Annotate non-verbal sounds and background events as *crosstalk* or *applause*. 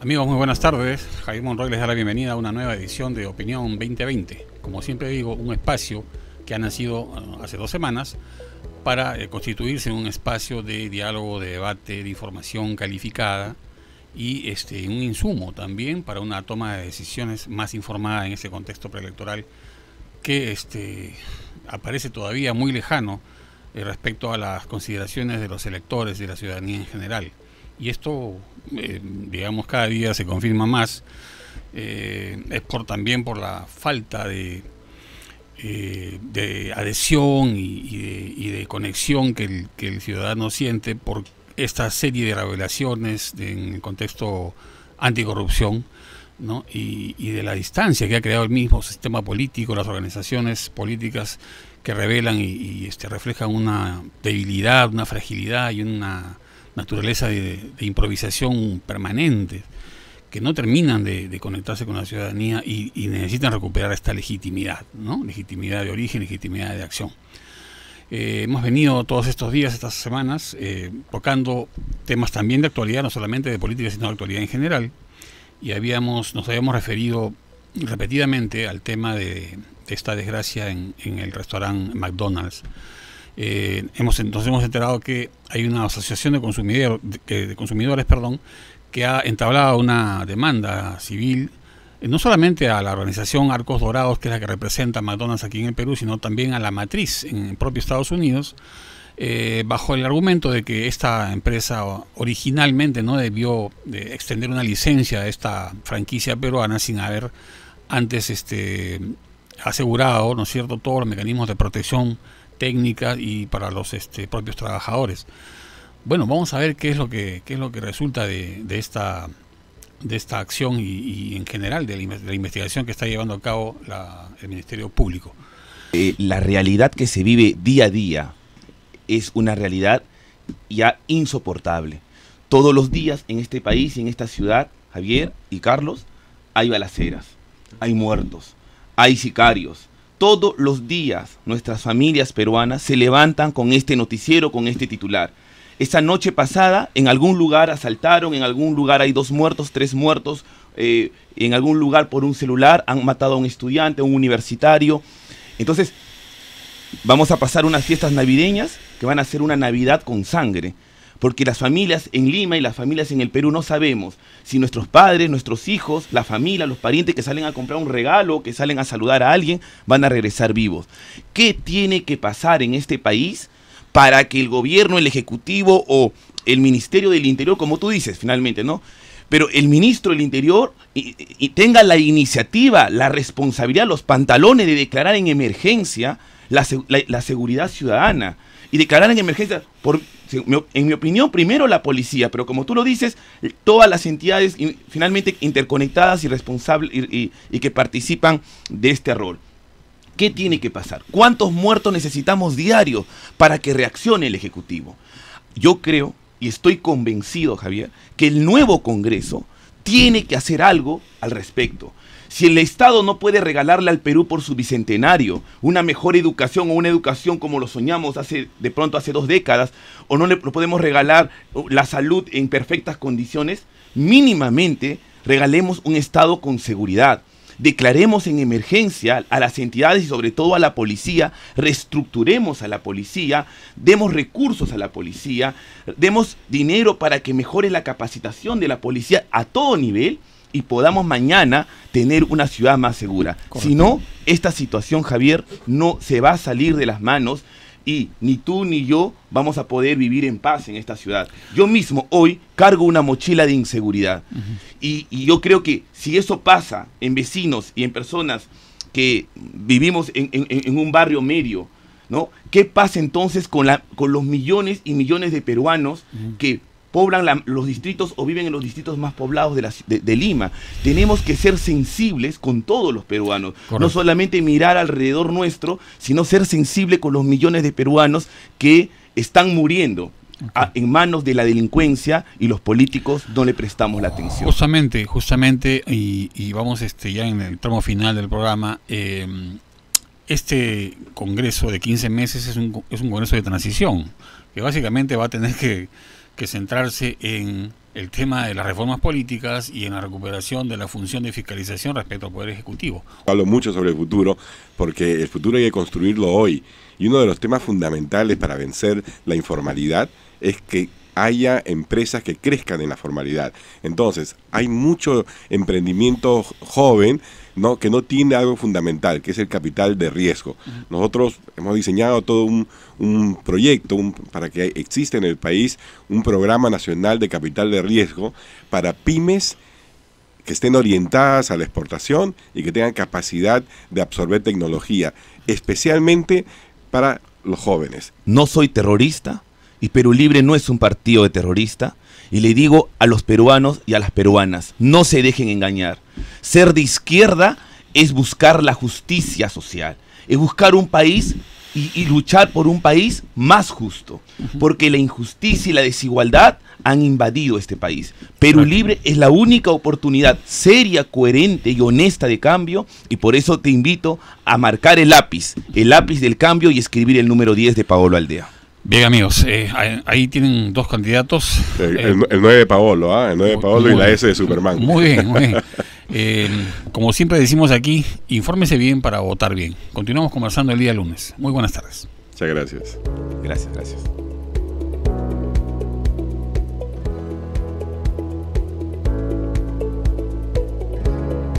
Amigos, muy buenas tardes. Jaime Monroy les da la bienvenida a una nueva edición de Opinión 2020. Como siempre digo, un espacio que ha nacido eh, hace dos semanas para eh, constituirse en un espacio de diálogo, de debate, de información calificada y este, un insumo también para una toma de decisiones más informada en ese contexto preelectoral que este, aparece todavía muy lejano eh, respecto a las consideraciones de los electores y de la ciudadanía en general y esto, eh, digamos, cada día se confirma más, eh, es por también por la falta de, eh, de adhesión y, de, conexión que el, ciudadano siente por esta serie de revelaciones en el contexto anticorrupción. Y, de la distancia que ha creado el mismo sistema político, las organizaciones políticas que revelan y, y, este, reflejan una debilidad, una fragilidad y una naturaleza de, improvisación permanente, que no terminan de, conectarse con la ciudadanía y, necesitan recuperar esta legitimidad, ¿no? legitimidad de origen, legitimidad de acción. Eh, hemos venido todos estos días, estas semanas, eh, tocando temas también de actualidad, no solamente de política, sino de actualidad en general, y habíamos, nos habíamos referido repetidamente al tema de, esta desgracia en, en el restaurante McDonald's eh, hemos, nos hemos enterado que hay una asociación de, consumidores perdón, que ha entablado una demanda civil eh, no solamente a la organización Arcos Dorados, que es la que representa a McDonald's aquí en el Perú, sino también a la matriz en el propio Estados Unidos, eh, bajo el argumento de que esta empresa originalmente no debió extender una licencia a esta franquicia peruana sin haber antes este, asegurado, ¿no es cierto?, todos los mecanismos de protección técnicas y para los este, propios trabajadores. Bueno, vamos a ver qué es lo que, es lo que resulta de, esta, de esta acción y, en general de la, investigación que está llevando a cabo el Ministerio Público. Eh, la realidad que se vive día a día es una realidad ya insoportable. Todos los días en este país y en esta ciudad, Javier y Carlos, hay balaceras, hay muertos, hay sicarios, todos los días nuestras familias peruanas se levantan con este noticiero, con este titular. Esa noche pasada en algún lugar asaltaron, en algún lugar hay dos muertos, tres muertos, eh, en algún lugar por un celular han matado a un estudiante, a un universitario. Entonces, vamos a pasar unas fiestas navideñas que van a ser una Navidad con sangre porque las familias en Lima y las familias en el Perú no sabemos si nuestros padres, nuestros hijos, la familia, los parientes que salen a comprar un regalo, que salen a saludar a alguien, van a regresar vivos. ¿Qué tiene que pasar en este país para que el gobierno, el ejecutivo o el Ministerio del Interior, como tú dices finalmente, ¿no? Pero el ministro del Interior y, tenga la iniciativa, la responsabilidad, los pantalones de declarar en emergencia la, la seguridad ciudadana y declarar en emergencia por en mi opinión, primero la policía, pero como tú lo dices, todas las entidades finalmente interconectadas y responsables y, que participan de este error. ¿Qué tiene que pasar? ¿Cuántos muertos necesitamos diarios para que reaccione el Ejecutivo? Yo creo y estoy convencido, Javier, que el nuevo Congreso tiene que hacer algo al respecto. Si el Estado no puede regalarle al Perú por su bicentenario una mejor educación o una educación como lo soñamos hace de pronto hace dos décadas, o no le podemos regalar uh, la salud en perfectas condiciones, mínimamente regalemos un Estado con seguridad. Declaremos en emergencia a las entidades y sobre todo a la policía, reestructuremos a la policía, demos recursos a la policía, demos dinero para que mejore la capacitación de la policía a todo nivel y podamos mañana tener una ciudad más segura. Si no, esta situación, Javier, no se va a salir de las manos y ni tú ni yo vamos a poder vivir en paz en esta ciudad. Yo mismo hoy cargo una mochila de inseguridad y, yo creo que si eso pasa en vecinos y en personas que vivimos en, un barrio medio, ¿no? ¿Qué pasa entonces con, los millones y millones de peruanos que poblan los distritos o viven en los distritos más poblados de, la, de, Lima. Tenemos que ser sensibles con todos los peruanos, no solamente mirar alrededor nuestro, sino ser sensible con los millones de peruanos que están muriendo. en manos de la delincuencia y los políticos no le prestamos la atención. Justamente, justamente, y, vamos este ya en el tramo final del programa, em, este congreso de 15 meses es un, es un congreso de transición, que básicamente va a tener que que centrarse en el tema de las reformas políticas y en la recuperación de la función de fiscalización respecto al Poder Ejecutivo. Hablo mucho sobre el futuro, porque el futuro hay que construirlo hoy. Y uno de los temas fundamentales para vencer la informalidad es que haya empresas que crezcan en la formalidad. Entonces, hay mucho emprendimiento joven ¿no? que no tiene algo fundamental, que es el capital de riesgo. Nosotros hemos diseñado todo un, proyecto para que exista en el país un programa nacional de capital de riesgo para pymes que estén orientadas a la exportación y que tengan capacidad de absorber tecnología, especialmente para los jóvenes. No soy terrorista, y Perú Libre no es un partido de terrorista. Y le digo a los peruanos y a las peruanas, no se dejen engañar. Ser de izquierda es buscar la justicia social, es buscar un país y, y, luchar por un país más justo, porque la injusticia y la desigualdad han invadido este país. Perú Libre es la única oportunidad seria, coherente y honesta de cambio, y por eso te invito a marcar el lápiz, el lápiz del cambio y escribir el número 10 de Paolo Aldea. Bien amigos, eh, ahí tienen dos candidatos. El, 9 eh, de Paolo, ¿ah? el 9 de Paolo y la S de Superman. Muy bien, muy bien. *laughs* Eh, como siempre decimos aquí, infórmese bien para votar bien. Continuamos conversando el día lunes. Muy buenas tardes. Muchas gracias. Gracias, gracias.